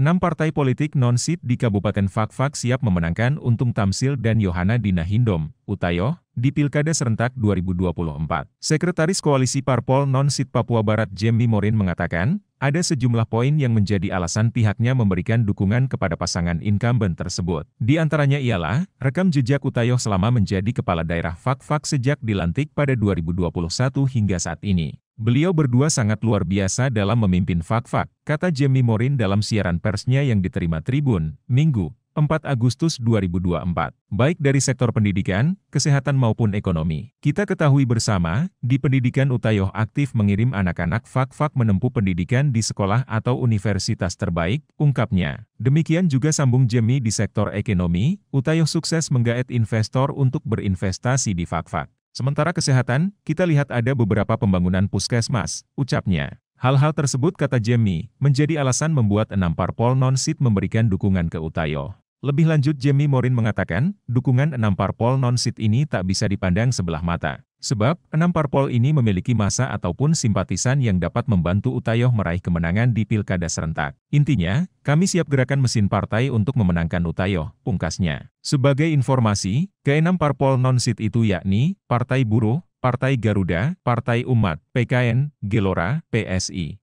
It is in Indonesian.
Enam partai politik non-sit di Kabupaten Fakfak siap memenangkan Untung Tamsil dan Yohana Dina Hindom, Utayo, di Pilkada Serentak 2024. Sekretaris Koalisi Parpol Non-Sit Papua Barat Jemmy Morin mengatakan, ada sejumlah poin yang menjadi alasan pihaknya memberikan dukungan kepada pasangan incumbent tersebut. Di antaranya ialah, rekam jejak Utayo selama menjadi kepala daerah Fakfak sejak dilantik pada 2021 hingga saat ini. Beliau berdua sangat luar biasa dalam memimpin Fakfak, -fak, kata Jemmy Morin dalam siaran persnya yang diterima Tribun, Minggu, 4 Agustus 2024. Baik dari sektor pendidikan, kesehatan maupun ekonomi. Kita ketahui bersama, di pendidikan Utayoh aktif mengirim anak-anak Fakfak menempuh pendidikan di sekolah atau universitas terbaik, ungkapnya. Demikian juga sambung Jemmy di sektor ekonomi, Utayoh sukses menggaet investor untuk berinvestasi di Fakfak. Sementara kesehatan, kita lihat ada beberapa pembangunan puskesmas, ucapnya. Hal-hal tersebut, kata Jemmy, menjadi alasan membuat enam parpol non-sit memberikan dukungan ke Utayo. Lebih lanjut Jemmy Morin mengatakan, dukungan enam parpol non-sit ini tak bisa dipandang sebelah mata. Sebab, enam parpol ini memiliki masa ataupun simpatisan yang dapat membantu Utayoh meraih kemenangan di pilkada serentak. Intinya, kami siap gerakan mesin partai untuk memenangkan Utayoh, pungkasnya. Sebagai informasi, keenam parpol non-sit itu yakni Partai Buruh, Partai Garuda, Partai Umat, PKN, Gelora, PSI.